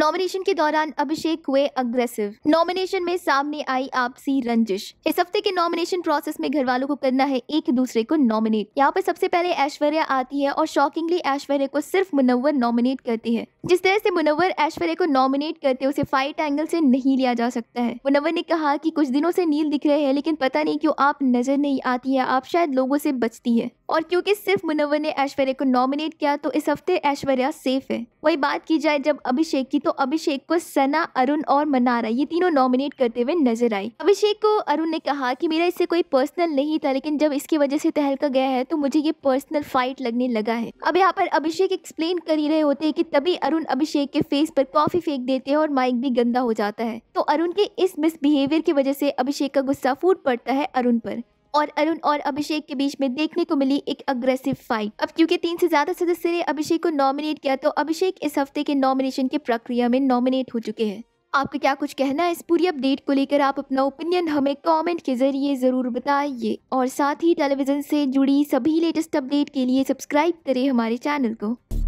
nomination के दौरान अभिषेक हुए अग्रेसिव नॉमिनेशन में सामने आई आपसी रंजिश इस हफ्ते के नॉमिनेशन प्रोसेस में घर वालों को करना है एक दूसरे को नॉमिनेट यहाँ पर सबसे पहले ऐश्वर्या आती है और शॉकिंगली ऐश्वर्या को सिर्फ मुनवर नॉमिनेट करती है जिस तरह से मुनवर ऐश्वर्या को नॉमिनेट करते उसे फाइट एंगल से नहीं लिया जा सकता है मुनवर ने कहा की कुछ दिनों से नील दिख रहे हैं लेकिन पता नहीं क्यों आप नजर नहीं आती है आप शायद लोगों से बचती है और क्योंकि सिर्फ मुनवर ने ऐश्वर्या को नॉमिनेट किया तो इस हफ्ते ऐश्वर्या सेफ है वही बात की जाए जब अभिषेक की तो तो अभिषेक को सना अरुण और मनारा ये तीनों नॉमिनेट करते हुए नजर आई अभिषेक को अरुण ने कहा कि मेरा इससे कोई पर्सनल नहीं था लेकिन जब इसकी वजह से तहलका गया है तो मुझे ये पर्सनल फाइट लगने लगा है अब यहाँ पर अभिषेक एक्सप्लेन कर ही रहे होते हैं कि तभी अरुण अभिषेक के फेस पर कॉफी फेंक देते हैं और माइक भी गंदा हो जाता है तो अरुण के इस मिसबिहेवियर की वजह से अभिषेक का गुस्सा फूट पड़ता है अरुण पर और अरुण और अभिषेक के बीच में देखने को मिली एक अग्रेसिव फाइट अब क्योंकि तीन से ज्यादा सदस्य ने अभिषेक को नॉमिनेट किया तो अभिषेक इस हफ्ते के नॉमिनेशन की प्रक्रिया में नॉमिनेट हो चुके हैं आपका क्या कुछ कहना है इस पूरी अपडेट को लेकर आप अपना ओपिनियन हमें कमेंट के जरिए ज़रूर बताइए और साथ ही टेलीविज़न से जुड़ी सभी लेटेस्ट अपडेट के लिए सब्सक्राइब करें हमारे चैनल को